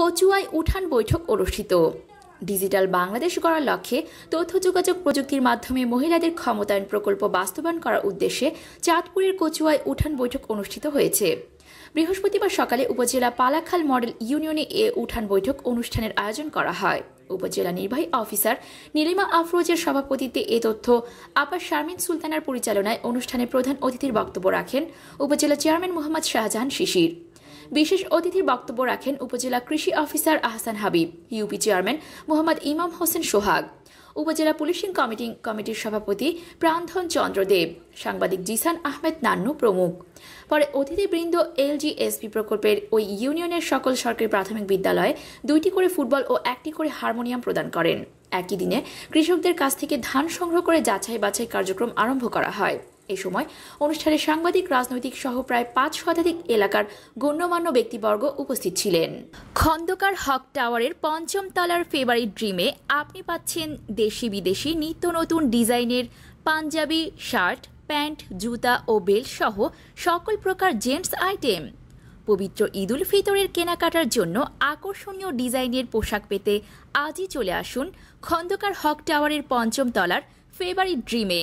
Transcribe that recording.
কচুয়ায় উঠান বৈঠক অনুষ্ঠিত ডিজিটাল বাংলাদেশ গড়ার লক্ষ্যে তথ্য যোগাযোগ প্রযুক্তির মাধ্যমে মহিলাদের ক্ষমতায়ন প্রকল্প বাস্তবায়ন করার উদ্দেশ্যে চাঁদপুরের কচুয়ায় উঠান বৈঠক অনুষ্ঠিত হয়েছে বৃহস্পতিবার সকালে উপজেলা পালাখাল মডেল ইউনিয়নে এ উঠান বৈঠক অনুষ্ঠানের আয়োজন করা হয় উপজেলা নির্বাহী অফিসার নীলিমা আফরোজের সভাপতিত্বে এ তথ্য আপার শারমিন সুলতানার পরিচালনায় অনুষ্ঠানে প্রধান অতিথির বক্তব্য রাখেন উপজেলা চেয়ারম্যান মোহাম্মদ শাহজাহান শিশির বিশেষ অতিথির বক্তব্য রাখেন উপজেলা কৃষি officer Ahsan Habib UP chairman Mohammad Imam Hossain সোহাগ উপজেলা পুলিশিং কমিটি কমিটির সভাপতি প্রাণধন চন্দ্র দেব সাংবাদিক জিসান আহমেদ নান্নু প্রমুখ পরে অতিথিবৃন্দ এলজিএসপি প্রকল্পের ওই ইউনিয়নের সকল সরকারি প্রাথমিক বিদ্যালয়ে দুইটি করে ফুটবল ও একটি করে হারমোনিয়াম প্রদান করেন একই দিনে কৃষকদের কাছ থেকে ধান সংগ্রহ করে যাচাই বাছাই কার্যক্রম আরম্ভ করা হয় এ সময় অনুষ্ঠানে সাংবাদিক রাজনৈতিক সহ প্রায় পাঁচ শতাধিক এলাকার গণ্যমান্য ব্যক্তিবর্গ উপস্থিত ছিলেন খন্দকার হক টাওয়ারের পঞ্চম তলার ফেভারিট ড্রিমে আপনি পাচ্ছেন দেশি বিদেশি নিত্য নতুন ডিজাইনের পাঞ্জাবি শার্ট প্যান্ট জুতা ও বেল্ট সহ সকল প্রকার জেন্টস আইটেম পবিত্র ঈদুল ফিতরের কেনাকাটার জন্য আকর্ষণীয় ডিজাইনের পোশাক পেতে আজই চলে আসুন খন্দকার হক টাওয়ারের পঞ্চম তলার ফেভারিট ড্রিমে